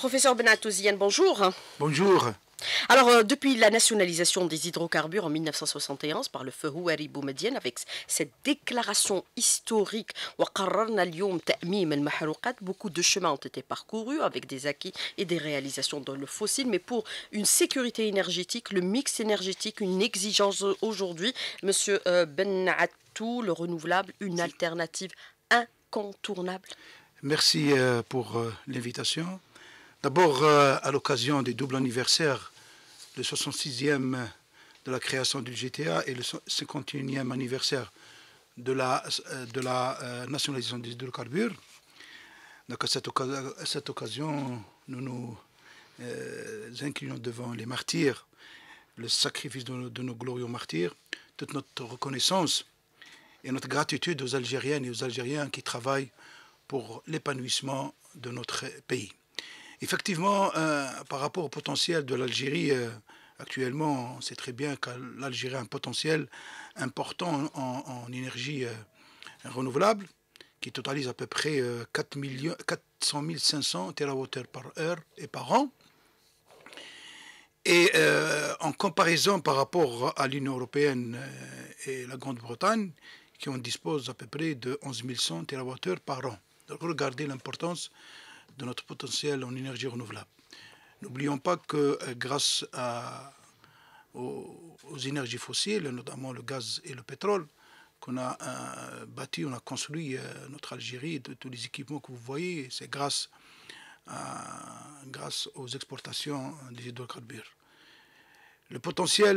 Professeur Benatouzian, bonjour. Bonjour. Alors, euh, depuis la nationalisation des hydrocarbures en 1971 par le feu Houari Boumediene, avec cette déclaration historique, beaucoup de chemins ont été parcourus avec des acquis et des réalisations dans le fossile, mais pour une sécurité énergétique, le mix énergétique, une exigence aujourd'hui, Monsieur euh, Benatou, le renouvelable, une alternative incontournable. Merci euh, pour l'invitation. D'abord, euh, à l'occasion du double anniversaire, le 66e de la création du GTA et le 51e anniversaire de la, euh, euh, nationalisation des hydrocarbures. Donc à cette, occasion, nous nous inclinons devant les martyrs, le sacrifice de nos glorieux martyrs, toute notre reconnaissance et notre gratitude aux Algériennes et aux Algériens qui travaillent pour l'épanouissement de notre pays. Effectivement, euh, par rapport au potentiel de l'Algérie, euh, actuellement, on sait très bien que l'Algérie a un potentiel important en, énergie euh, renouvelable qui totalise à peu près 4, millions, 400 500 TWh par heure et par an. Et en comparaison par rapport à l'Union européenne et la Grande-Bretagne, qui en dispose à peu près de 11 100 TWh par an. Donc regardez l'importance de notre potentiel en énergie renouvelable. N'oublions pas que euh, grâce aux, énergies fossiles, notamment le gaz et le pétrole, qu'on a euh, bâti, on a construit euh, notre Algérie, de, tous les équipements que vous voyez, c'est grâce, aux exportations des hydrocarbures. Le potentiel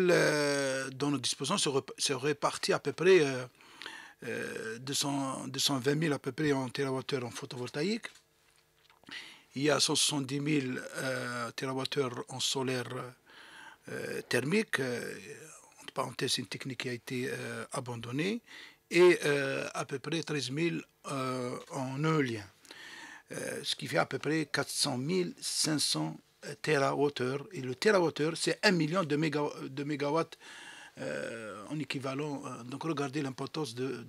dont nous disposons se, répartit à peu près 220 000 à peu près en TWh en photovoltaïque, il y a 170 000 euh, TWh en solaire euh, thermique. Entre euh, parenthèses, une technique qui a été euh, abandonnée. Et à peu près 13 000 en éolien. ce qui fait à peu près 400 500 TWh. Et le TWh, c'est 1 million de, MW de mégawatts euh, en équivalent. Euh, donc regardez l'importance de,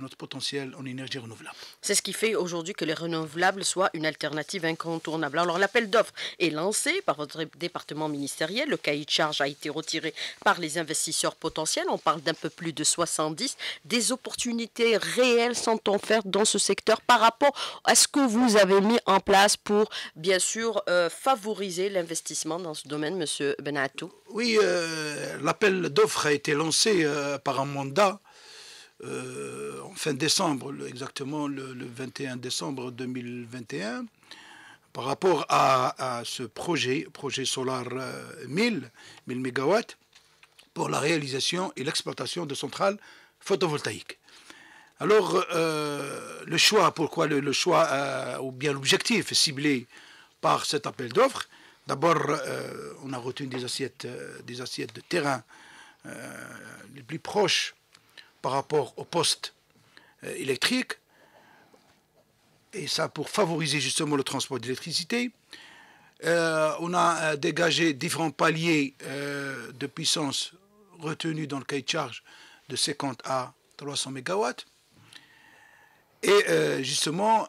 notre potentiel en énergie renouvelable. C'est ce qui fait aujourd'hui que les renouvelables soient une alternative incontournable. Alors l'appel d'offres est lancé par votre département ministériel. Le cahier de charge a été retiré par les investisseurs potentiels. On parle d'un peu plus de 70. Des opportunités réelles sont offertes dans ce secteur par rapport à ce que vous avez mis en place pour, bien sûr, euh, favoriser l'investissement dans ce domaine, Monsieur Benatou Oui, l'appel d'offres a été lancé euh, par un mandat euh, en fin décembre, exactement le, 21 décembre 2021, par rapport à, ce projet, projet Solar 1000, 1000 MW, pour la réalisation et l'exploitation de centrales photovoltaïques. Alors, euh, le choix, pourquoi le, choix, ou bien l'objectif ciblé par cet appel d'offres D'abord, on a retenu des assiettes, des assiettes de terrain euh, les plus proches par rapport aux postes euh, électriques, et ça pour favoriser justement le transport d'électricité. Euh, on a dégagé différents paliers de puissance retenus dans le cahier de charge de 50 à 300 MW. Et justement,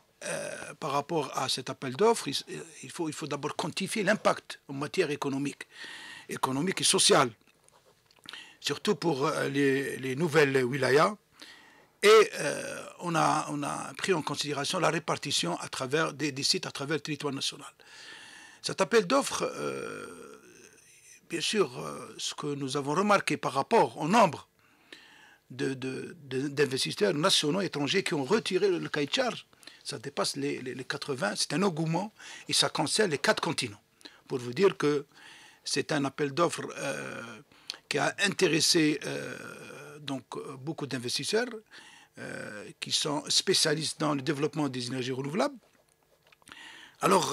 par rapport à cet appel d'offres, il, faut, il faut d'abord quantifier l'impact en matière économique, économique et sociale surtout pour euh, les, nouvelles wilayas. Et euh, on, a, on, a, pris en considération la répartition à travers des, sites à travers le territoire national. Cet appel d'offres, euh, bien sûr, ce que nous avons remarqué par rapport au nombre d'investisseurs de, et nationaux étrangers qui ont retiré le, le ça dépasse les, 80, c'est un engouement et ça concerne les quatre continents. Pour vous dire que c'est un appel d'offres qui a intéressé euh, donc, euh, beaucoup d'investisseurs euh, qui sont spécialistes dans le développement des énergies renouvelables. Alors,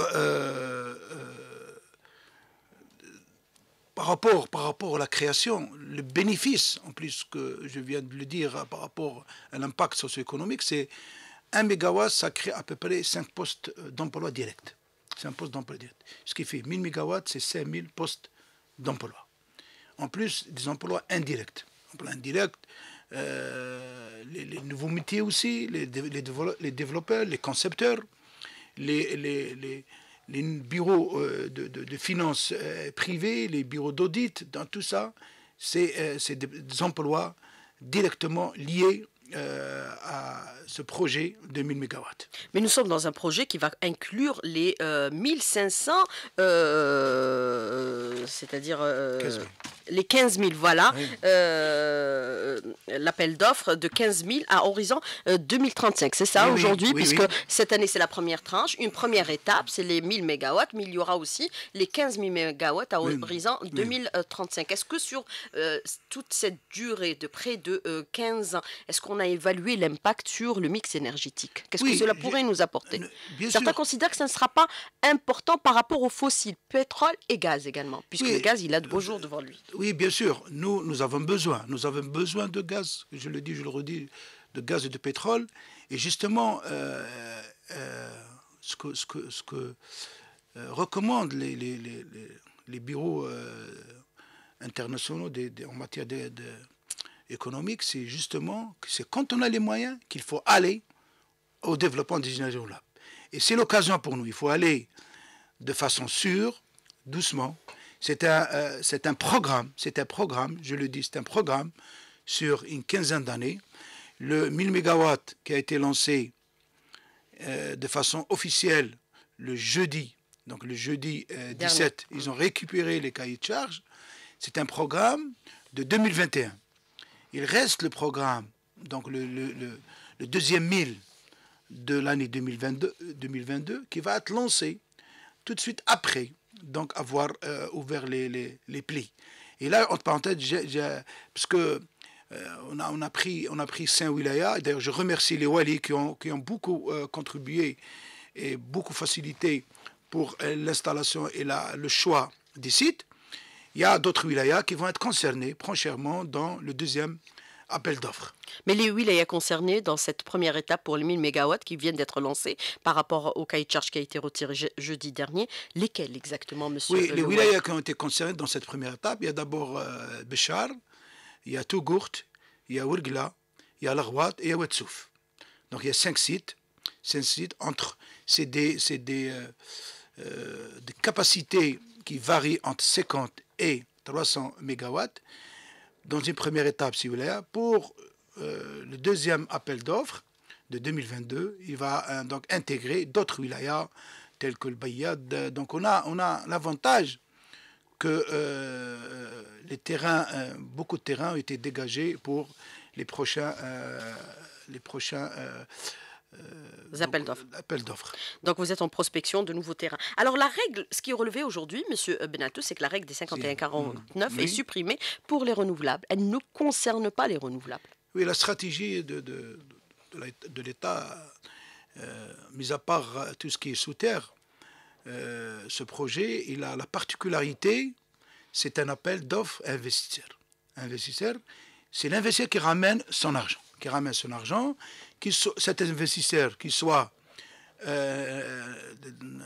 par rapport, par rapport à la création, le bénéfice, en plus que je viens de le dire, par rapport à l'impact socio-économique, c'est 1 MW, ça crée à peu près 5 postes d'emploi direct. C'est un poste d'emploi direct. Ce qui fait 1000 MW, c'est 5000 postes d'emploi en plus des emplois indirects. indirects, euh, les, nouveaux métiers aussi, les, développeurs, les concepteurs, les, bureaux euh, de, finances euh, privées, les bureaux d'audit, dans tout ça, c'est des, emplois directement liés à ce projet de 1000 MW. Mais nous sommes dans un projet qui va inclure les 1500, c'est-à-dire les 15 000, voilà, euh, l'appel d'offres de 15 000 à horizon 2035. Euh, c'est ça aujourd'hui, puisque cette année, c'est la première tranche, une première étape, c'est les 000 MW, mais il y aura aussi les 15 000 MW à horizon 2035. Est-ce que sur euh, toute cette durée de près de 15 ans, est-ce qu'on a évalué l'impact sur le mix énergétique Qu'est-ce que cela pourrait nous apporter Certains considèrent que ce ne sera pas important par rapport aux fossiles, pétrole et gaz également, puisque le gaz, il a de beaux jours devant lui. Oui, bien sûr, nous, nous avons besoin. Nous avons besoin de gaz, je le dis, je le redis, de gaz et de pétrole. Et justement, euh, euh, ce que, euh, recommandent les, bureaux internationaux en matière de, économique, c'est justement que c'est quand on a les moyens qu'il faut aller au développement des énergies renouvelables. Et c'est l'occasion pour nous. Il faut aller de façon sûre, doucement, c'est un, euh, un, programme, c'est un programme, je le dis, c'est un programme sur une quinzaine d'années. Le 1000 MW qui a été lancé euh, de façon officielle le jeudi, donc le jeudi 17, euh, ils ont récupéré les cahiers de charge. C'est un programme de 2021. Il reste le programme, donc le, deuxième 1000 de l'année 2022, 2022 qui va être lancé tout de suite après donc avoir euh, ouvert les, les, les, plis. Et là, entre parenthèses, parce que euh, on, a, on, a, pris, on a pris Saint-Wilaya, d'ailleurs je remercie les walis qui ont, qui ont beaucoup euh, contribué et beaucoup facilité pour l'installation et la, le choix des sites. Il y a d'autres wilayas qui vont être concernés, prochainement dans le deuxième appel d'offres. Mais les huiles concernées dans cette première étape pour les 1000 MW qui viennent d'être lancées par rapport au cahier de charge qui a été retiré jeudi dernier. Lesquels exactement, monsieur Oui, les huiles qui ont été concernées dans cette première étape, il y a d'abord euh, Béchar, il y a Tougourt, il y a Ourgla, il y a Larwat et il y a Wetsouf. Donc il y a cinq sites. Cinq sites entre. C'est des, euh, euh, des capacités qui varient entre 50 et 300 mégawatts dans une première étape, si vous voulez, hein, pour euh, le deuxième appel d'offres de 2022. Il va euh, donc intégrer d'autres wilayas tels que le Bayad. Donc on a, on a l'avantage que euh, les terrains, beaucoup de terrains ont été dégagés pour les prochains, les prochains euh, appel d'offres. Donc vous êtes en prospection de nouveaux terrains. Alors la règle, ce qui est relevé aujourd'hui, Monsieur Benatou, c'est que la règle des 51-49 est... supprimée pour les renouvelables. Elle ne concerne pas les renouvelables. Oui, la stratégie de, de, l'État, euh, mis à part tout ce qui est sous terre, euh, ce projet, il a la particularité, c'est un appel d'offres investisseurs. Investisseur, c'est l'investisseur qui ramène son argent qui ramène son argent, cet investisseur, qu'il soit euh,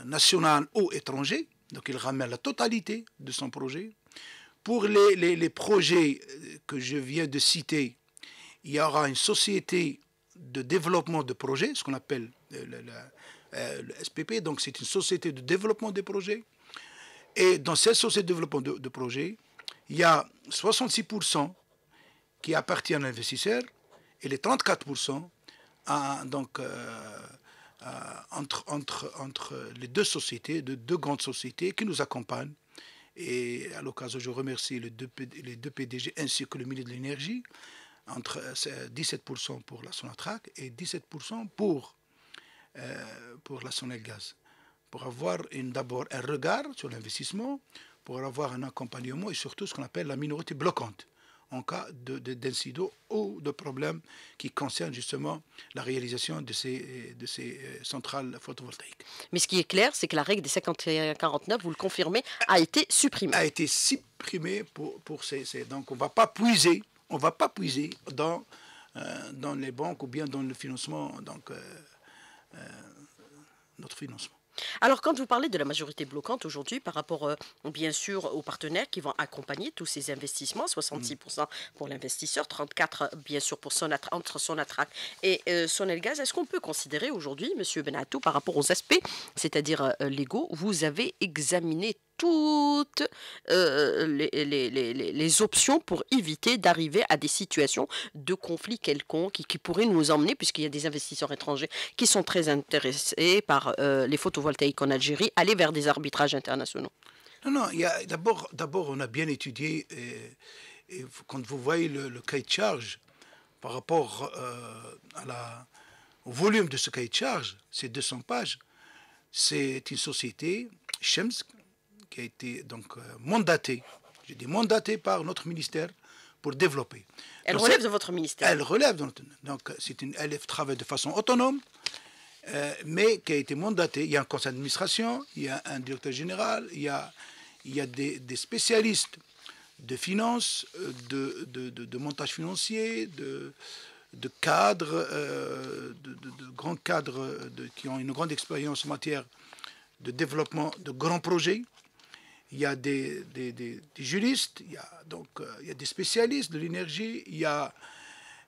national ou étranger, donc il ramène la totalité de son projet. Pour les, projets euh, que je viens de citer, il y aura une société de développement de projets, ce qu'on appelle euh, le, SPP, donc c'est une société de développement de projets. Et dans cette société de développement de, de projets, il y a 66% qui appartient à l'investisseur et les 34% donc, euh, entre, entre, entre les deux sociétés, de deux grandes sociétés qui nous accompagnent. Et à l'occasion, je remercie les deux, les deux PDG ainsi que le milieu de l'Énergie, entre 17% pour la Sonatrach et 17% pour, euh, pour la Sonelgaz, pour avoir d'abord un regard sur l'investissement, pour avoir un accompagnement et surtout ce qu'on appelle la minorité bloquante en cas d'incident ou de problème qui concerne justement la réalisation de ces, de ces euh, centrales photovoltaïques. Mais ce qui est clair, c'est que la règle des 51-49, vous le confirmez, a été supprimée. A été supprimée pour, pour ces, Donc on ne va pas puiser, on va pas puiser dans, euh, dans les banques ou bien dans le financement, donc euh, notre financement. Alors, quand vous parlez de la majorité bloquante aujourd'hui par rapport, euh, bien sûr, aux partenaires qui vont accompagner tous ces investissements, 66% mmh. pour l'investisseur, 34% euh, bien sûr pour son entre son et euh, son est-ce qu'on peut considérer aujourd'hui, Monsieur Benatou, par rapport aux aspects, c'est-à-dire légaux, vous avez examiné toutes euh, les, options pour éviter d'arriver à des situations de conflit quelconque qui, qui pourraient nous emmener, puisqu'il y a des investisseurs étrangers qui sont très intéressés par euh, les photovoltaïques en Algérie, aller vers des arbitrages internationaux. Non, non, d'abord, on a bien étudié, quand vous voyez le, cahier de charge par rapport euh, à la, au volume de ce cahier de charge, ces 200 pages, c'est une société, Shemsk, qui a été donc euh, mandatée, j'ai dit mandatée par notre ministère pour développer. Elle relève de votre ministère Elle relève de Donc c'est une travaille de façon autonome, euh, mais qui a été mandatée. Il y a un conseil d'administration, il y a un directeur général, il y a, il y des, spécialistes de finances, euh, de, de, montage financier, de, de cadres, de, grands cadres qui ont une grande expérience en matière de développement de grands projets il y a des, juristes, il y a, donc, euh, il y des spécialistes de l'énergie, il y a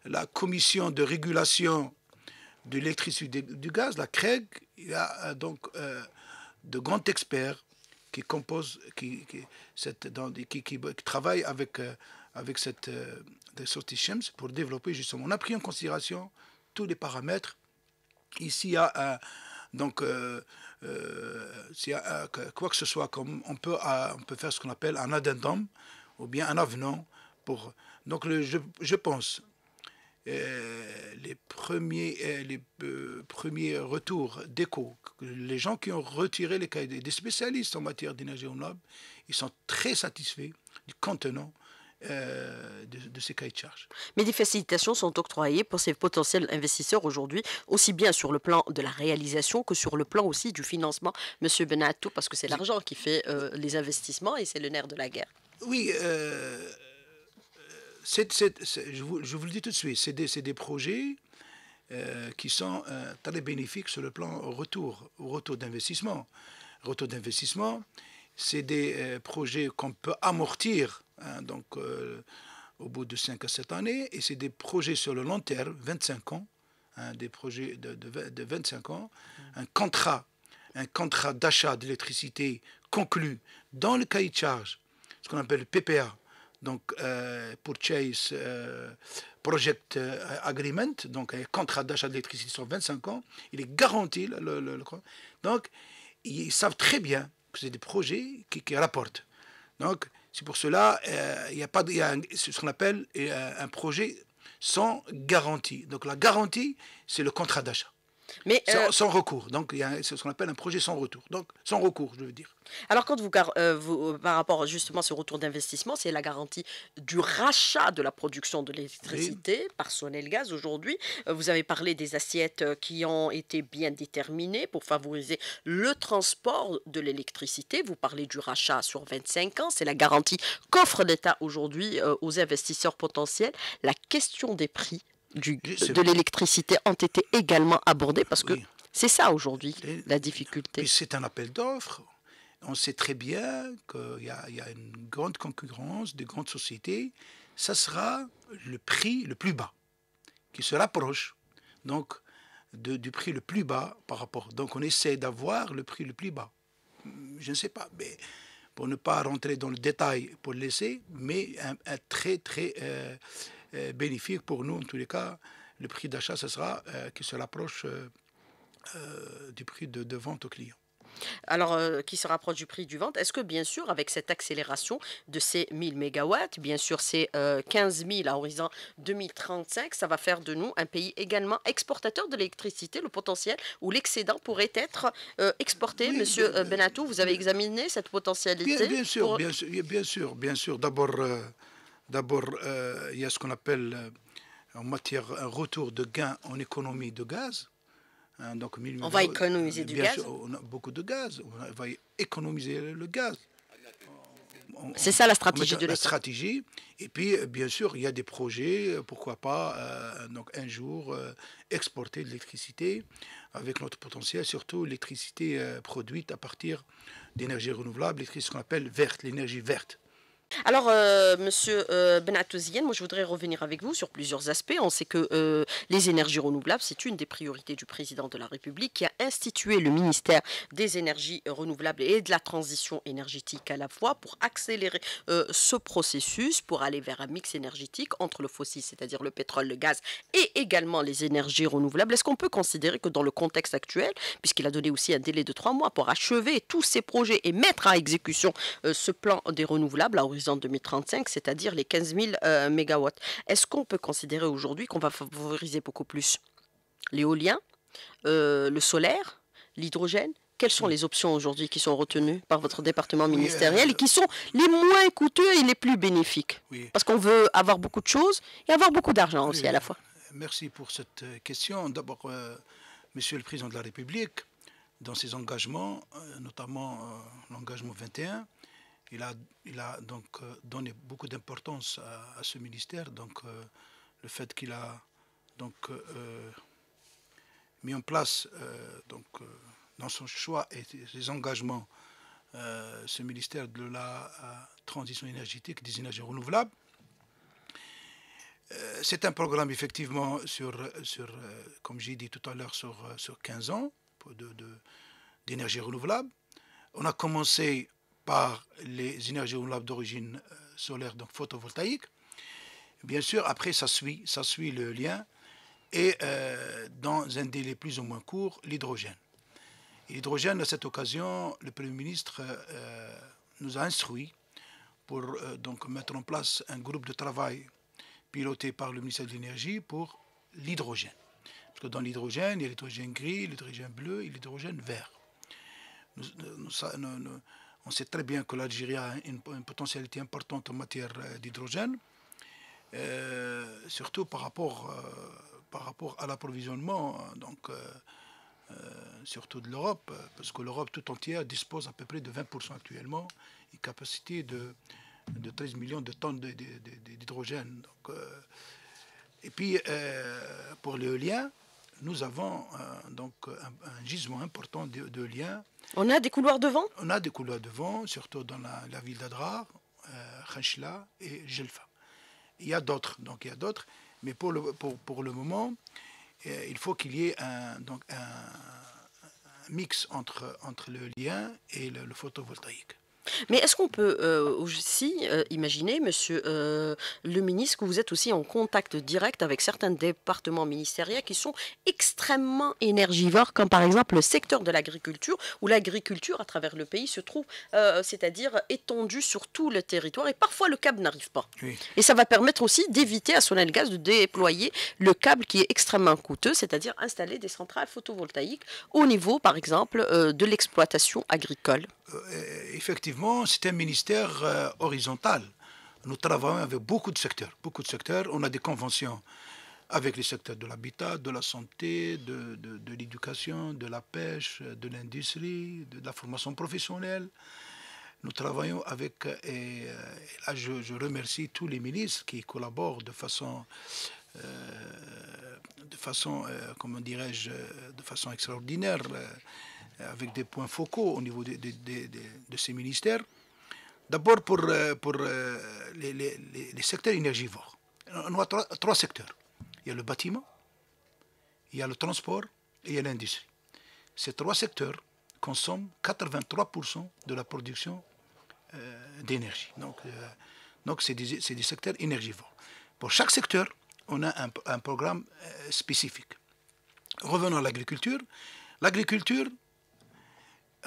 la commission de régulation de l'électricité du gaz, la CREG, il y a euh, donc euh, de grands experts qui composent, qui, cette, dans, qui, qui travaillent avec, avec cette sortie pour développer justement. On a pris en considération tous les paramètres. Ici, il y a donc euh, euh, quoi que ce soit, comme on peut, euh, on peut faire ce qu'on appelle un addendum ou bien un avenant. Pour, donc le, je, je, pense les premiers, les premiers retours d'écho, les gens qui ont retiré les cahiers, des spécialistes en matière d'énergie renouvelable, ils sont très satisfaits du contenant euh, de, ces cahiers de charges. Mais des facilitations sont octroyées pour ces potentiels investisseurs aujourd'hui, aussi bien sur le plan de la réalisation que sur le plan aussi du financement, Monsieur Benatou, parce que c'est l'argent qui fait euh, les investissements et c'est le nerf de la guerre. Oui, euh, je, vous, le dis tout de suite, c'est des, des, projets qui sont très bénéfiques sur le plan retour, retour d'investissement. Retour d'investissement, c'est des projets qu'on peut amortir Hein, donc, euh, au bout de 5 à 7 années. Et c'est des projets sur le long terme, 25 ans, hein, des projets de, de, 25 ans. Mm. Un contrat, un contrat d'achat d'électricité conclu dans le cahier de charge, ce qu'on appelle le PPA, donc euh, Purchase euh, Project euh, Agreement, donc un contrat d'achat d'électricité sur 25 ans. Il est garanti. Le, donc, ils savent très bien que c'est des projets qui, qui rapportent. Donc, c'est pour cela, euh, il y a pas, ce qu'on appelle euh, un projet sans garantie. Donc la garantie, c'est le contrat d'achat. Mais euh, sans, recours. Donc, il y ce qu'on appelle un projet sans retour. Donc, sans recours, je veux dire. Alors, quand vous, euh, euh, par rapport justement à ce retour d'investissement, c'est la garantie du rachat de la production de l'électricité par Sonel Gaz aujourd'hui. Vous avez parlé des assiettes qui ont été bien déterminées pour favoriser le transport de l'électricité. Vous parlez du rachat sur 25 ans. C'est la garantie qu'offre l'État aujourd'hui aux investisseurs potentiels. La question des prix de l'électricité ont été également abordés, parce que c'est ça aujourd'hui la difficulté. C'est un appel d'offres. On sait très bien qu'il y, a une grande concurrence, de grandes sociétés. Ça sera le prix le plus bas qui se rapproche donc du prix le plus bas par rapport. Donc on essaie d'avoir le prix le plus bas. Je ne sais pas, mais pour ne pas rentrer dans le détail, pour le laisser, mais un, très très euh, euh, bénéfique pour nous, en tous les cas. Le prix d'achat, ce sera euh, qui se rapproche euh, du prix de, vente au client alors qui se rapproche du prix du vente. Est-ce que bien sûr, avec cette accélération de ces 1000 mégawatts, bien sûr ces 15 000 à horizon 2035, ça va faire de nous un pays également exportateur de l'électricité, le potentiel ou l'excédent pourrait être exporté Monsieur Benatou, vous avez examiné cette potentialité Bien, sûr, bien sûr, bien sûr, bien sûr. D'abord, D'abord, euh, il y a ce qu'on appelle euh, en matière un retour de gain en économie de gaz. Hein, donc, on va économiser euh, du gaz. on a beaucoup de gaz. On va économiser le gaz. C'est ça la stratégie de la stratégie. Et puis, bien sûr, il y a des projets, pourquoi pas, donc un jour, exporter de l'électricité avec notre potentiel, surtout l'électricité produite à partir d'énergies renouvelables, l'électricité qu'on appelle verte, l'énergie verte. Alors, euh, Monsieur euh, moi je voudrais revenir avec vous sur plusieurs aspects. On sait que euh, les énergies renouvelables, c'est une des priorités du président de la République qui a institué le ministère des énergies renouvelables et de la transition énergétique à la fois pour accélérer ce processus, pour aller vers un mix énergétique entre le fossile, c'est-à-dire le pétrole, le gaz et également les énergies renouvelables. Est-ce qu'on peut considérer que dans le contexte actuel, puisqu'il a donné aussi un délai de trois mois pour achever tous ces projets et mettre à exécution ce plan des renouvelables en 2035, c'est-à-dire les 15 000 MW. Est-ce qu'on peut considérer aujourd'hui qu'on va favoriser beaucoup plus l'éolien, euh, le solaire, l'hydrogène quelles sont hmm. les options aujourd'hui qui sont retenues par votre département ministériel et euh, qui sont les moins coûteux et les plus bénéfiques Parce qu'on veut avoir beaucoup de choses et avoir beaucoup d'argent aussi à la fois. Merci pour cette euh, question. D'abord, Monsieur le Président de la République, dans ses engagements, notamment l'engagement 21, il a, donc euh, donné beaucoup d'importance à, ce ministère. Donc, euh, le fait qu'il a donc euh, mis en place donc dans son choix et ses engagements ce ministère de la transition énergétique des énergies renouvelables. C'est un programme effectivement sur, sur comme j'ai dit tout à l'heure, sur, sur 15 ans d'énergie de, renouvelable. On a commencé par les énergies renouvelables d'origine euh, solaire, donc photovoltaïque. Bien sûr, après, ça suit, ça suit le lien et euh, dans un délai plus ou moins court, l'hydrogène. L'hydrogène, à cette occasion, le Premier ministre euh, nous a instruit pour donc mettre en place un groupe de travail piloté par le ministère de l'Énergie pour l'hydrogène. Parce que dans l'hydrogène, il y a l'hydrogène gris, l'hydrogène bleu et l'hydrogène vert. nous, nous, on sait très bien que l'Algérie a une, potentialité importante en matière euh, d'hydrogène, euh, surtout par rapport, euh, par rapport à l'approvisionnement, donc surtout de l'Europe, parce que l'Europe tout entière dispose à peu près de 20% actuellement, une capacité de, de 13 millions de tonnes d'hydrogène. et puis pour l'éolien, nous avons euh, donc un, gisement important de, liens. On a des couloirs de vent On a des couloirs de vent, surtout dans la, ville d'Adrar, euh, et Jelfa. Il y a d'autres, donc il y a d'autres, mais pour le, pour, pour le moment, euh, il faut qu'il y ait un, donc un, mix entre, entre le lien et le photovoltaïque. Mais est-ce qu'on peut euh, aussi euh, imaginer, monsieur euh, le ministre, que vous êtes aussi en contact direct avec certains départements ministériels qui sont extrêmement énergivores, comme par exemple le secteur de l'agriculture, où l'agriculture à travers le pays se trouve, c'est-à-dire étendue sur tout le territoire, et parfois le câble n'arrive pas. Et ça va permettre aussi d'éviter à Sonelgaz de déployer le câble qui est extrêmement coûteux, c'est-à-dire installer des centrales photovoltaïques au niveau, par exemple, de l'exploitation agricole. effectivement c'est un ministère euh, horizontal. Nous travaillons avec beaucoup de secteurs, beaucoup de secteurs. On a des conventions avec les secteurs de l'habitat, de la santé, de, l'éducation, de la pêche, de l'industrie, de, la formation professionnelle. Nous travaillons avec, euh, euh, et, là je, remercie tous les ministres qui collaborent de façon, de façon comment dirais-je, de façon extraordinaire avec des points focaux au niveau de, de ces ministères. D'abord pour, euh, pour euh, les, secteurs énergivores. On a trois, trois, secteurs. Il y a le bâtiment, il y a le transport et il y a l'industrie. Ces trois secteurs consomment 83% de la production euh, d'énergie. Donc, donc c'est des, des, secteurs énergivores. Pour chaque secteur, on a un, programme spécifique. Revenons à l'agriculture. L'agriculture,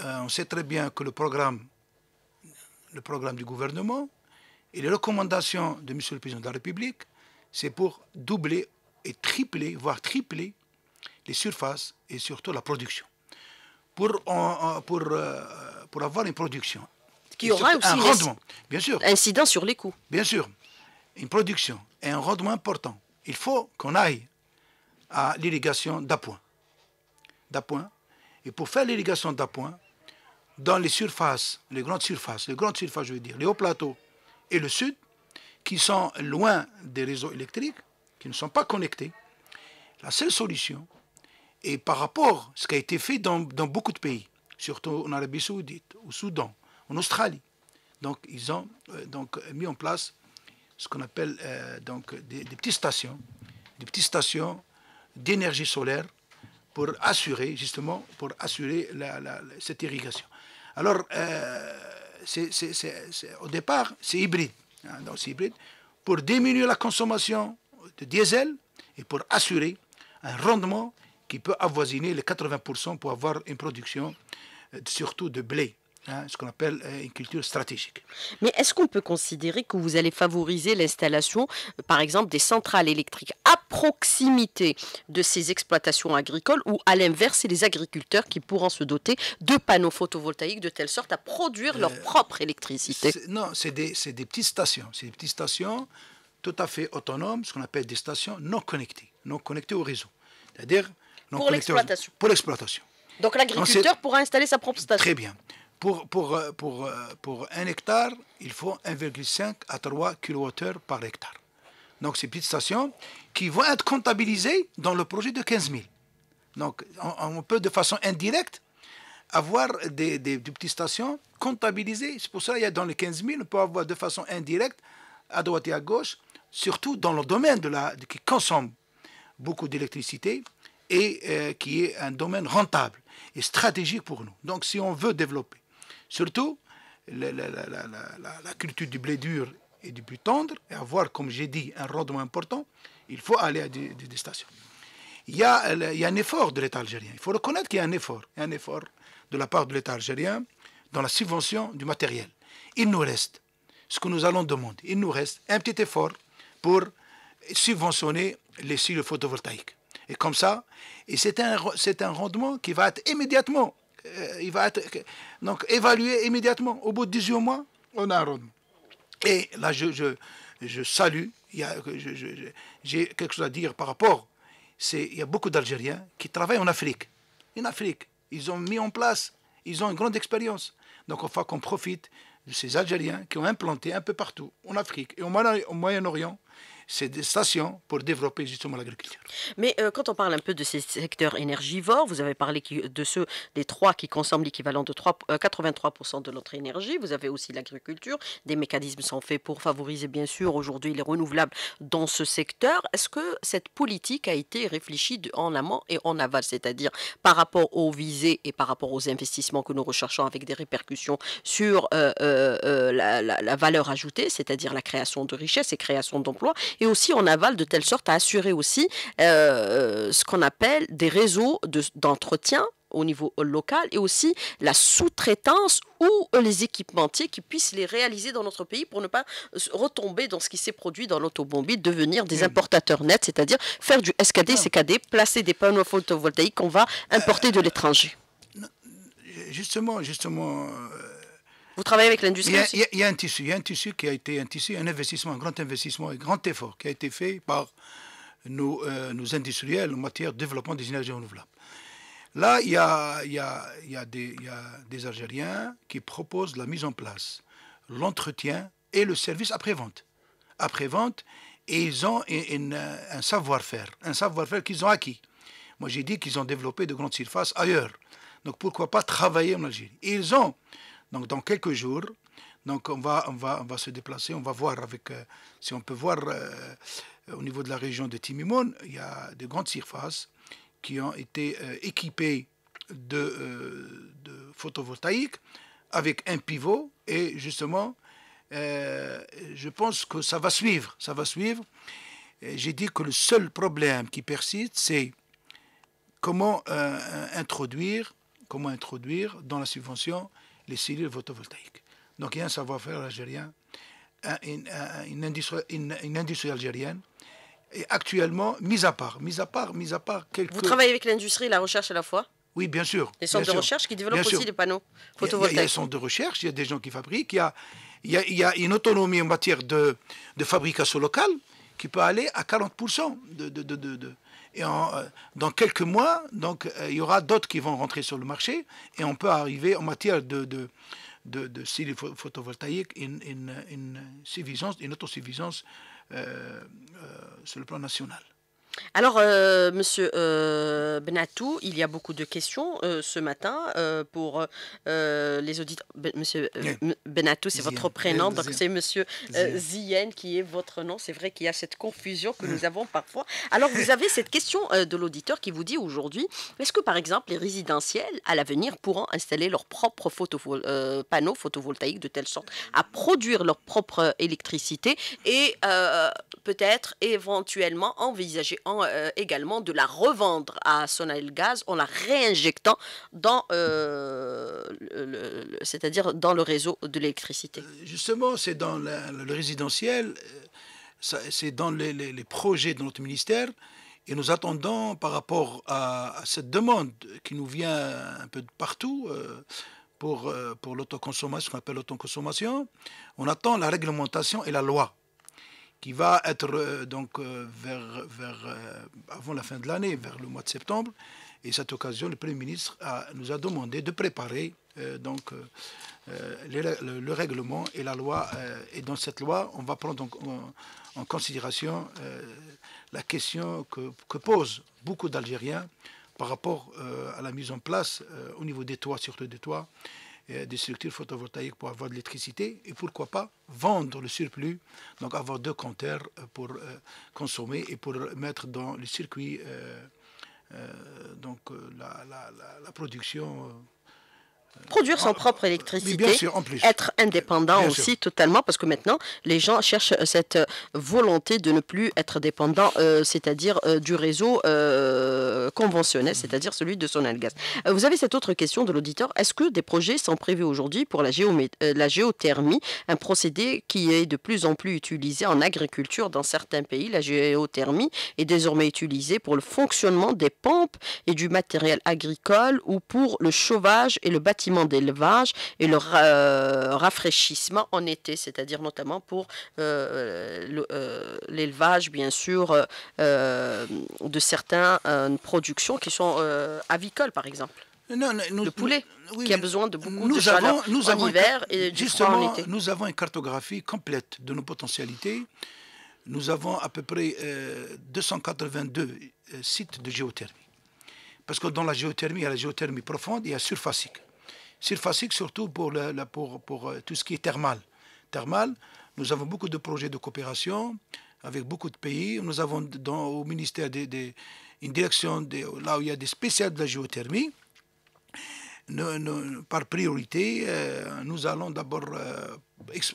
euh, on sait très bien que le programme, le programme du gouvernement et les recommandations de M. le Président de la République, c'est pour doubler et tripler, voire tripler, les surfaces et surtout la production. Pour, pour, euh, pour avoir une production. Qui aura aussi un rendement, bien sûr. Incident sur les coûts. Bien sûr. Une production et un rendement important. Il faut qu'on aille à l'irrigation d'appoint. D'appoint. Et pour faire l'irrigation d'appoint, dans les surfaces, les grandes surfaces, les grandes surfaces, je veux dire, les hauts plateaux et le sud, qui sont loin des réseaux électriques, qui ne sont pas connectés, la seule solution, est par rapport à ce qui a été fait dans, beaucoup de pays, surtout en Arabie Saoudite, au Soudan, en Australie, donc ils ont euh, donc mis en place ce qu'on appelle euh, donc des, petites stations, des petites stations d'énergie solaire pour assurer justement pour assurer cette irrigation. Alors, euh, au départ, c'est hybride. Hein, c'est hybride pour diminuer la consommation de diesel et pour assurer un rendement qui peut avoisiner les 80% pour avoir une production euh, surtout de blé. Hein, ce qu'on appelle euh, une culture stratégique. Mais est-ce qu'on peut considérer que vous allez favoriser l'installation, euh, par exemple, des centrales électriques à proximité de ces exploitations agricoles ou à l'inverse, c'est les agriculteurs qui pourront se doter de panneaux photovoltaïques de telle sorte à produire leur euh, propre électricité Non, c'est des, des petites stations. C'est des petites stations tout à fait autonomes, ce qu'on appelle des stations non connectées, non connectées au réseau. C'est-à-dire... Pour l'exploitation. Pour l'exploitation. Donc l'agriculteur pourra installer sa propre station. Très bien. Pour, pour, euh, euh, pour, un hectare, il faut 1,5 à 3 kWh par hectare. Donc, ces petites stations qui vont être comptabilisées dans le projet de 15 000. Donc, on, peut de façon indirecte avoir des, des, petites stations comptabilisées. C'est pour ça qu'il y a dans les 15 000, on peut avoir de façon indirecte, à droite et à gauche, surtout dans le domaine de la, qui consomme beaucoup d'électricité et euh, qui est un domaine rentable et stratégique pour nous. Donc, si on veut développer Surtout, la, culture du blé dur et du blé tendre, et avoir, comme j'ai dit, un rendement important, il faut aller à des, stations. Il y, a, un effort de l'État algérien. Il faut reconnaître qu'il y a un effort, un effort de la part de l'État algérien dans la subvention du matériel. Il nous reste ce que nous allons demander. Il nous reste un petit effort pour subventionner les cils photovoltaïques. Et comme ça, et c'est un, un rendement qui va être immédiatement euh, il va être donc, évalué immédiatement. Au bout de 18 mois, on a un Et là, je, je, je salue, j'ai quelque chose à dire par rapport. Il y a beaucoup d'Algériens qui travaillent en Afrique. En Afrique, ils ont mis en place, ils ont une grande expérience. Donc, il faut qu'on profite de ces Algériens qui ont implanté un peu partout, en Afrique et au Moyen-Orient, c'est des stations pour développer justement l'agriculture. Mais euh, quand on parle un peu de ces secteurs énergivores, vous avez parlé de ceux des trois qui consomment l'équivalent de 3, 83% euh, de notre énergie. Vous avez aussi l'agriculture. Des mécanismes sont faits pour favoriser, bien sûr, aujourd'hui les renouvelables dans ce secteur. Est-ce que cette politique a été réfléchie en amont et en aval, c'est-à-dire par rapport aux visées et par rapport aux investissements que nous recherchons avec des répercussions sur euh, la, la valeur ajoutée, c'est-à-dire la création de richesses et création d'emplois, et aussi on avale de telle sorte à assurer aussi euh, euh, ce qu'on appelle des réseaux d'entretien au niveau local et aussi la sous-traitance ou les équipementiers qui puissent les réaliser dans notre pays pour ne pas euh, retomber dans ce qui s'est produit dans l'autobombie, devenir des hmm. importateurs nets, c'est-à-dire faire du SKD, CKD, placer des panneaux photovoltaïques qu'on va importer de l'étranger. Justement, justement, vous travaillez avec l'industrie il, y, a, un tissu, un tissu qui a été un tissu, un investissement, un grand investissement, un grand effort qui a été fait par euh, nos, industriels en matière de développement des énergies renouvelables. Là, il y a, y des, Algériens qui proposent la mise en place, l'entretien et le service après-vente. Après-vente, et ils ont un savoir-faire, un savoir-faire qu'ils ont acquis. Moi, j'ai dit qu'ils ont développé de grandes surfaces ailleurs. Donc, pourquoi pas travailler en Algérie Ils ont donc dans quelques jours, donc on va, on va, se déplacer, on va voir avec, euh, si on peut voir euh, au niveau de la région de Timimon, il y a de grandes surfaces qui ont été euh, équipées de, de, photovoltaïques avec un pivot et justement, je pense que ça va suivre, ça va suivre. J'ai dit que le seul problème qui persiste, c'est comment introduire, comment introduire dans la subvention les cellules photovoltaïques. Donc il y a un savoir-faire algérien, une, une, industrie, industrie, algérienne, et actuellement mise à part, mise à part, mise à part quelques... Vous travaillez avec l'industrie et la recherche à la fois oui, bien sûr. Les centres de recherche qui développent aussi des panneaux photovoltaïques. Il y, a, des centres de recherche, il y a des gens qui fabriquent, il y a, il y a, une autonomie en matière de, de fabrication locale qui peut aller à 40% de, de, de, et euh, dans quelques mois, euh, il y aura d'autres qui vont rentrer sur le marché et on peut arriver en matière de, de, de, de une, une, une, autosuffisance euh, sur le plan national. Alors, euh, Monsieur euh, Benatou, il y a beaucoup de questions euh, ce matin pour les auditeurs. monsieur Benatou, c'est votre prénom, donc c'est Monsieur Zien qui est votre nom. C'est vrai qu'il y a cette confusion que nous ah. avons parfois. Alors, vous avez cette question de l'auditeur qui vous dit aujourd'hui est-ce que, par exemple, les résidentiels à l'avenir pourront installer leurs propres panneaux photovoltaïques de telle sorte à produire leur propre électricité et peut-être éventuellement envisager euh, également de la revendre à sonail Gaz en la réinjectant dans, euh, c'est-à-dire dans le réseau de l'électricité. Euh, justement, c'est dans le résidentiel, c'est dans les, projets de notre ministère. Et nous attendons par rapport à, cette demande qui nous vient un peu de partout. pour, pour l'autoconsommation, ce qu'on appelle l'autoconsommation, on attend la réglementation et la loi qui va être euh, donc euh, vers, euh, avant la fin de l'année, vers le mois de septembre. Et cette occasion, le Premier ministre nous a demandé de préparer donc, le, règlement et la loi. et dans cette loi, on va prendre en, considération la question que posent beaucoup d'Algériens par rapport à la mise en place au niveau des toits, surtout des toits, des structures photovoltaïques pour avoir de l'électricité et pourquoi pas vendre le surplus, donc avoir deux compteurs euh, pour euh, consommer et pour mettre dans le circuit euh, donc, la, la, la, la production produire son ah, propre électricité, être indépendant aussi totalement, parce que maintenant, les gens cherchent euh, cette euh, volonté de ne plus être dépendant, euh, c'est-à-dire du réseau conventionnel, mmh. c'est-à-dire celui de gaz. vous avez cette autre question de l'auditeur. Est-ce que des projets sont prévus aujourd'hui pour la, la géothermie, un procédé qui est de plus en plus utilisé en agriculture dans certains pays La géothermie est désormais utilisée pour le fonctionnement des pompes et du matériel agricole ou pour le chauvage et le bâtiment d'élevage et le euh, rafraîchissement en été, c'est-à-dire notamment pour euh, euh, l'élevage, bien sûr, de certaines productions qui sont avicoles, par exemple. le poulet, qui a besoin de beaucoup de chaleur nous en hiver et justement, été. Nous avons une cartographie complète de nos potentialités. Nous avons à peu près 282 sites de géothermie. Parce que dans la géothermie, il y a la géothermie profonde et la y surfacique surfacique surtout pour, pour, euh, tout ce qui est thermal. Thermal, nous avons beaucoup de projets de coopération avec beaucoup de pays. Nous avons au ministère des, une direction là où il y a des spéciales de la géothermie. par priorité, euh, nous allons d'abord euh,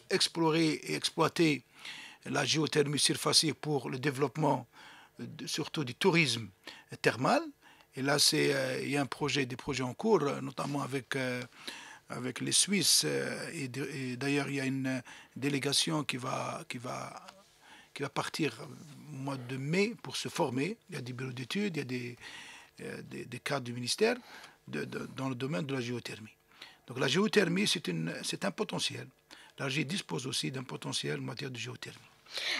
explorer et exploiter la géothermie surfacique pour le développement surtout du tourisme thermal. Et là, euh, il y a un projet, des projets en cours, notamment avec, euh, avec les Suisses. Euh, et, d'ailleurs, il y a une délégation qui va, qui va, qui va partir au mois de mai pour se former. Il y a des bureaux d'études, il y a des, des, cadres du ministère dans le domaine de la géothermie. Donc la géothermie, c'est un potentiel. L'Algérie dispose aussi d'un potentiel en matière de géothermie.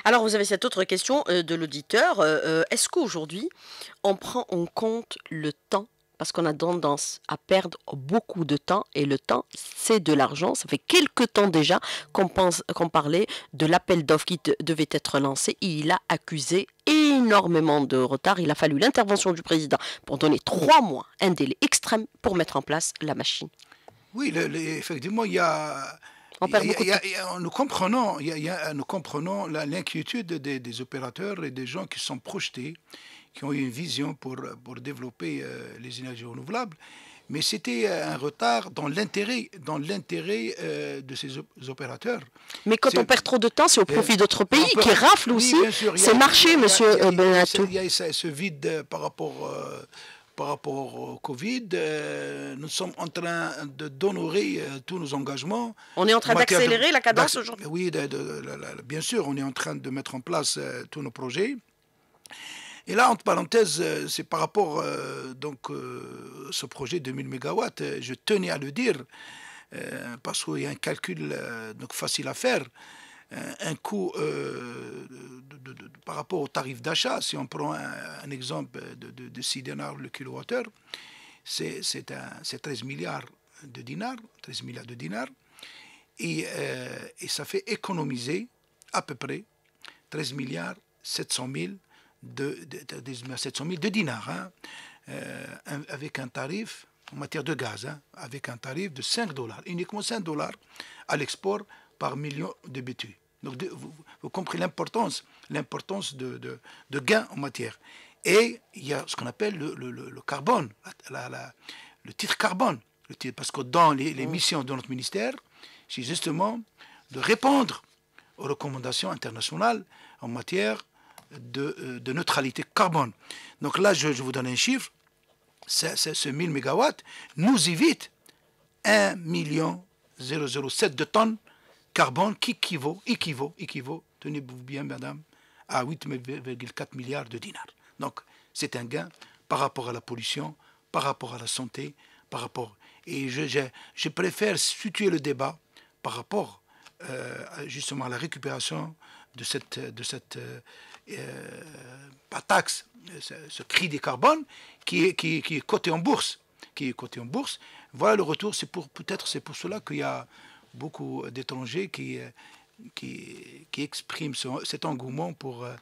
Alors vous avez cette autre question euh, de l'auditeur. Euh, euh, est-ce qu'aujourd'hui on prend en compte le temps parce qu'on a tendance à perdre beaucoup de temps et le temps, c'est de l'argent. Ça fait quelques temps déjà qu'on pense qu'on parlait de l'appel d'offres qui devait être lancé. il a accusé énormément de retard. Il a fallu l'intervention du président pour donner trois mois, un délai extrême pour mettre en place la machine. Oui, effectivement, il y a nous comprenons, nous comprenons l'inquiétude des, opérateurs et des gens qui sont projetés, qui ont eu une vision pour, développer euh, les énergies renouvelables. Mais c'était euh, un retard dans l'intérêt, dans l'intérêt euh, de ces opérateurs. Mais quand on perd trop de temps, c'est au profit d'autres pays qui raflent aussi C'est ces marchés, Monsieur Benatou. Il y a ce vide par rapport par rapport au Covid. Euh, nous sommes en train d'honorer euh, tous nos engagements. On est en train d'accélérer la cadence aujourd'hui Oui, bien sûr, on est en train de mettre en place euh, tous nos projets. Et là, entre parenthèses, c'est par rapport donc ce projet de 1000 MW, je tenais à le dire, parce qu'il y a un calcul donc facile à faire un coût euh, par rapport au tarif d'achat. Si on prend un, exemple de, 6 dinars le kilowattheure, c'est 13 milliards de dinars, 13 milliards de dinars, euh, et, ça fait économiser à peu près 13 milliards 700 000 de, de dinars, hein. euh, avec un tarif en matière de gaz, hein, avec un tarif de 5 dollars, uniquement 5 dollars à l'export par million de BTU. Donc vous, comprenez l'importance, l'importance de, gains en matière. Et il y a ce qu'on appelle le, carbone, le titre carbone. parce que dans les, mmh. missions de notre ministère, c'est justement de répondre aux recommandations internationales en matière de, euh, neutralité carbone. Donc là, je, vous donne un chiffre. ce 1000 MW nous évite 1 million de tonnes carbone qui équivaut, équivaut, équivaut, tenez-vous bien, madame, à 8,4 milliards de dinars. Donc, c'est un gain par rapport à la pollution, par rapport à la santé, par rapport. Et je, préfère situer le débat par rapport euh, justement à la récupération de cette, euh, euh, taxe, ce, cri des carbone qui est, est coté en bourse. Qui est coté en bourse. Voilà le retour, c'est pour peut-être c'est pour cela qu'il y a beaucoup d'étrangers qui, euh, qui, qui, expriment cet engouement pour euh,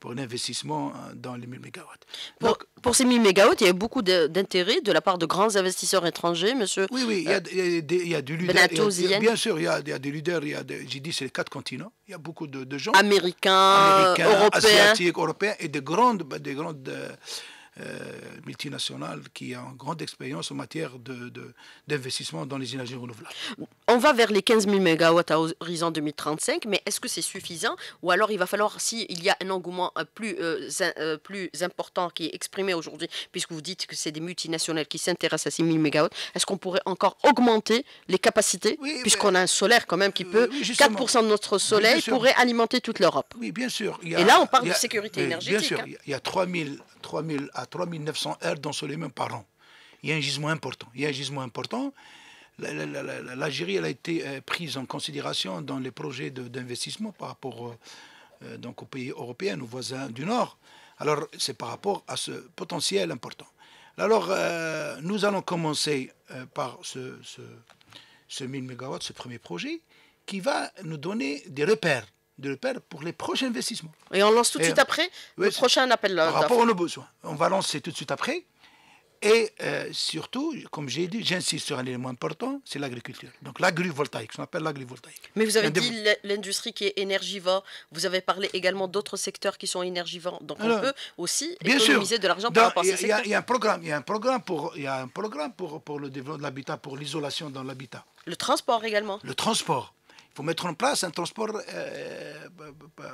pour l'investissement euh, dans les 1000 mégawatts. Pour, Donc, pour ces 1000 mégawatts, il y a beaucoup d'intérêt de la part de grands investisseurs étrangers, monsieur Oui, oui, il y a, il y a du Il y a, bien sûr, il y a, il y des leaders, j'ai dit c'est les quatre continents, il y a beaucoup de, gens. Américains, Américains européens. asiatiques, européens et des grandes, des grandes euh, multinationale qui a une grande expérience en matière d'investissement de, d'investissement dans les énergies renouvelables. On va vers les 15 000 MW à horizon 2035, mais est-ce que c'est suffisant Ou alors il va falloir, s'il y a un engouement euh, plus, euh, plus important qui est exprimé aujourd'hui, puisque vous dites que c'est des multinationales qui s'intéressent à 6 000 MW, est-ce qu'on pourrait encore augmenter les capacités, puisqu'on a un solaire quand même qui peut, 4% de notre soleil pourrait alimenter toute l'europe Oui, bien sûr. Et là, on parle de sécurité énergétique. Bien sûr, il y a 3 000 3000 à 3900 heures d'ensoleillement par an. Il y a un gisement important. Il y a un gisement important. L'Algérie, elle a été euh, prise en considération dans les projets d'investissement par rapport euh, euh, donc aux pays européens, aux voisins du Nord. Alors, c'est par rapport à ce potentiel important. Alors, nous allons commencer par ce, ce, ce 1000 MW, ce premier projet, qui va nous donner des repères de le perdre pour les prochains investissements. Et on lance tout de suite après le prochain appel Par rapport aux besoins. On va lancer tout de suite après. Et euh, surtout, comme j'ai dit, j'insiste sur un élément important, c'est l'agriculture. Donc l'agrivoltaïque, qu'on appelle l'agrivoltaïque. Mais vous avez dit l'industrie qui est énergivore, vous avez parlé également d'autres secteurs qui sont énergivores, donc on peut aussi économiser de l'argent par rapport à ces Il y, a un programme, il y a un programme pour, il un programme pour, pour le développement de l'habitat, pour l'isolation dans l'habitat. Le transport également. Le transport faut mettre en place un transport, euh, euh, euh,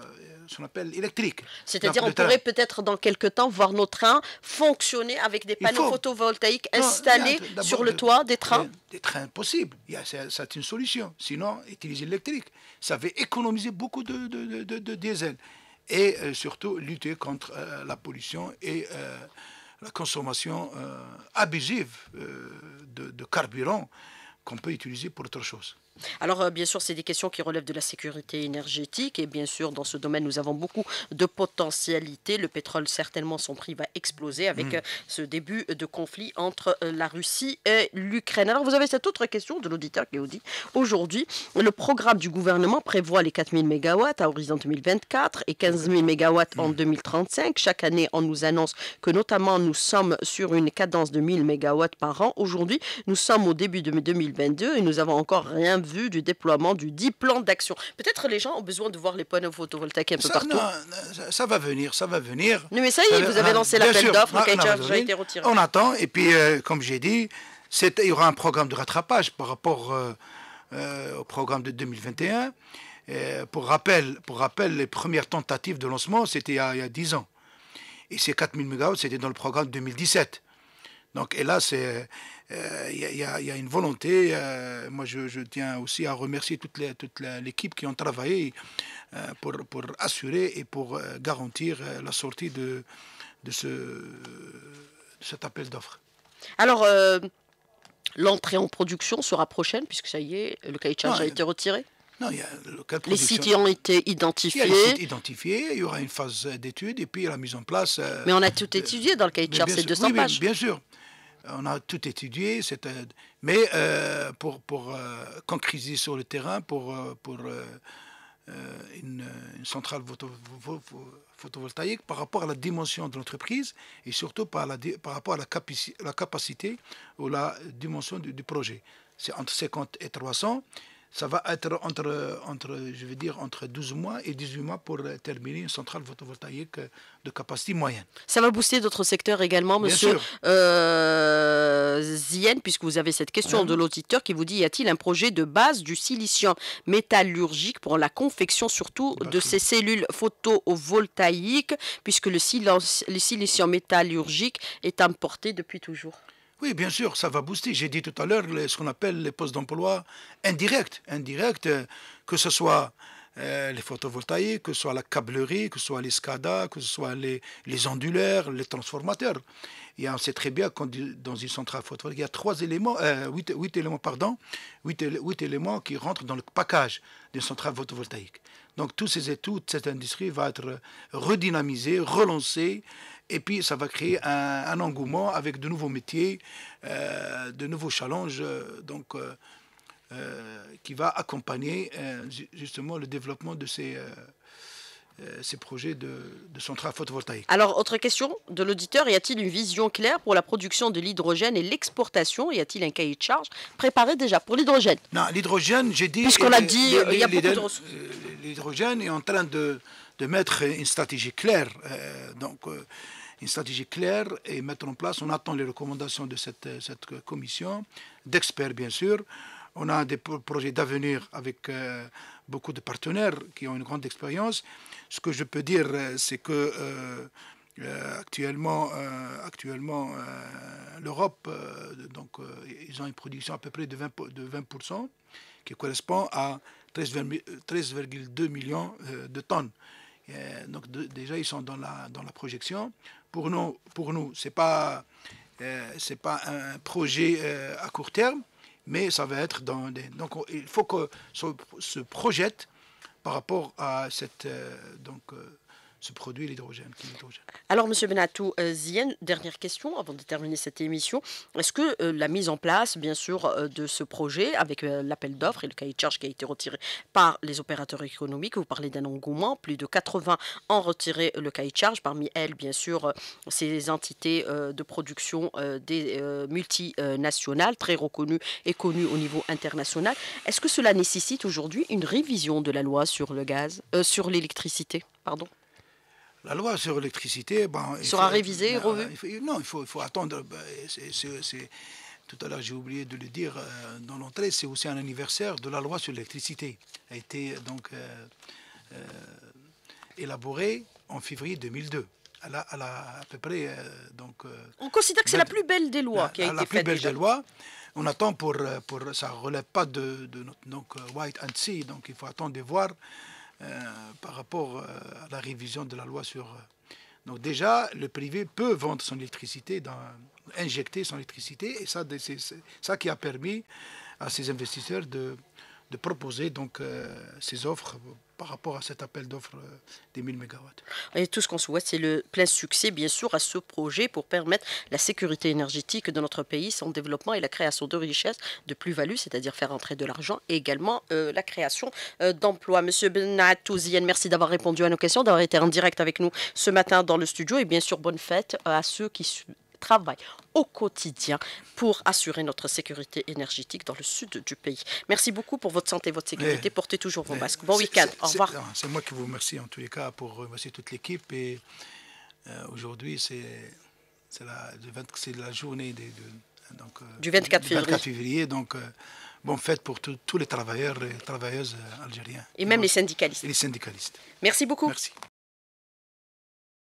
ce électrique. C'est-à-dire on pourrait peut-être dans quelques temps voir nos trains fonctionner avec des panneaux photovoltaïques installés sur le toit des trains Des, trains possibles, c'est une solution. Sinon, utiliser l'électrique. Ça va économiser beaucoup de, diesel. Et surtout, lutter contre la pollution et la consommation abusive de carburant qu'on peut utiliser pour autre chose. Alors, euh, bien sûr, c'est des questions qui relèvent de la sécurité énergétique et bien sûr, dans ce domaine, nous avons beaucoup de potentialités. Le pétrole, certainement, son prix va exploser avec hmm. euh, ce début de conflit entre euh, la Russie et l'Ukraine. Alors, vous avez cette autre question de l'auditeur qui dit aujourd'hui, le programme du gouvernement prévoit les 4000 MW à horizon 2024 et 15000 000 MW en 2035. Hmm. Chaque année, on nous annonce que notamment nous sommes sur une cadence de 1000 MW par an. Aujourd'hui, nous sommes au début de 2022 et nous avons encore rien vue du déploiement du dit plan d'action. Peut-être les gens ont besoin de voir les panneaux photovoltaïques un peu partout. ça, va venir, ça va venir. Mais ça y est, vous avez lancé l'appel d'offres, le ah, été retiré. On attend, et puis, euh, comme j'ai dit, il y aura un programme de rattrapage par rapport euh, euh, au programme de 2021. pour, rappel, pour rappel, les premières tentatives de lancement, c'était il, y a 10 ans. Et ces 4000 MW, c'était dans le programme 2017. Donc, et là, c'est il euh, y, a une volonté. Euh, moi, je, tiens aussi à remercier toute l'équipe qui ont travaillé euh, pour, assurer et pour garantir la sortie de, de, ce, cet appel d'offres. Alors, l'entrée en production sera prochaine, puisque ça y est, le cahier de charge a été retiré non, il y a le cas les sites ont été identifiés. Il y a les sites identifiés, il y aura une phase d'étude et puis la mise en place. Mais on a tout étudié dans le cahier de charge, c'est 200 oui, Bien sûr. Euh, on a tout étudié, euh, mais euh, pour, concrétiser sur le terrain, pour, une, centrale photovoltaïque, par rapport à la dimension de l'entreprise et surtout par, la, par rapport à la, capacité ou la dimension du, du projet. C'est entre 50 et 300 ça va être entre, entre, je veux dire, entre 12 mois et 18 mois pour euh, terminer une centrale photovoltaïque euh, de capacité moyenne. Ça va booster d'autres secteurs également, monsieur euh, Zien, puisque vous avez cette question hein? de l'auditeur qui vous dit y a-t-il un projet de base du silicium métallurgique pour la confection surtout de ces cellules photovoltaïques, puisque le, le silicium métallurgique est importé depuis toujours oui, bien sûr, ça va booster. J'ai dit tout à l'heure ce qu'on appelle les postes d'emploi indirects. Indirects, euh, que ce soit euh, les photovoltaïques, que ce soit la câblerie, que ce soit les SCADA, que ce soit les, les ondulaires, les transformateurs. Et on sait très bien qu'on dans une centrale photovoltaïque, il y a trois éléments, euh, huit, éléments, pardon, huit, huit, éléments qui rentrent dans le package d'une centrale photovoltaïque. Donc tous ces, toute cette industrie va être redynamisée, relancée, et puis, ça va créer un, engouement avec de nouveaux métiers, euh, de nouveaux challenges, euh, donc, euh, qui va accompagner justement le développement de ces, ces projets de, de centrales photovoltaïques. Alors, autre question de l'auditeur, y a-t-il une vision claire pour la production de l'hydrogène et l'exportation Y a-t-il un cahier de charge préparé déjà pour l'hydrogène Non, l'hydrogène, j'ai dit... Puisqu'on a dit, il y a beaucoup de L'hydrogène est en train de de mettre une stratégie claire. Euh, donc, euh, une stratégie claire et mettre en place. On attend les recommandations de cette, euh, cette commission, d'experts bien sûr. On a des projets d'avenir avec beaucoup de partenaires qui ont une grande expérience. Ce que je peux dire, c'est que actuellement, actuellement l'Europe, donc ils ont une production à peu près de 20%, de 20% qui correspond à 13,2 millions de tonnes. Euh, donc déjà, ils sont dans la, dans la projection. Pour nous, pour nous ce n'est pas, euh, c'est pas un projet euh, à court terme, mais ça va être dans des... Donc il faut que se, se, projette par rapport à cette... donc, ce produit l'hydrogène. Alors, Monsieur Benatou euh, Zien, dernière question avant de terminer cette émission. Est-ce que euh, la mise en place, bien sûr, euh, de ce projet avec l'appel d'offres et le cahier de charge qui a été retiré par les opérateurs économiques, vous parlez d'un engouement, plus de 80 ont retiré le cahier de charge, parmi elles, bien sûr, ces entités de production des multinationales très reconnues et connues au niveau international. Est-ce que cela nécessite aujourd'hui une révision de la loi sur le gaz, sur l'électricité, pardon la loi sur l'électricité... Ben, sera révisée, revue euh, Non, il faut, il faut attendre. Ben, tout à l'heure, j'ai oublié de le dire euh, dans l'entrée, c'est aussi un anniversaire de la loi sur l'électricité. A été donc euh, élaborée en février 2002. À, à, peu près donc. On considère que c'est la plus belle des lois qui a été faite. La plus belle des lois. On attend pour pour ça relève pas de, notre, donc White and Sea, donc il faut attendre de voir euh, par rapport euh, à la révision de la loi sur... Euh, donc déjà, le privé peut vendre son électricité, injecter son électricité, et ça, c'est ça qui a permis à ces investisseurs de, de proposer donc euh, ces offres euh, par rapport à cet appel d'offres euh, des 1000 MW. Et tout ce qu'on souhaite, c'est le plein succès, bien sûr, à ce projet pour permettre la sécurité énergétique de notre pays, son développement et la création de richesses, de plus-value, c'est-à-dire faire entrer de l'argent et également la création d'emplois. Monsieur Benatouzien, merci d'avoir répondu à nos questions, d'avoir été en direct avec nous ce matin dans le studio et bien sûr, bonne fête à ceux qui Travail au quotidien pour assurer notre sécurité énergétique dans le sud du pays. Merci beaucoup pour votre santé, et votre sécurité. Portez toujours vos masques. Bon week-end. Au revoir. C'est moi qui vous remercie en tous les cas pour remercier toute l'équipe. Et euh, aujourd'hui, c'est la, journée euh, du 24 février. donc, euh, bonne fête pour tous les travailleurs et travailleuses algériens. Et, même les syndicalistes. les syndicalistes. Merci beaucoup. Merci.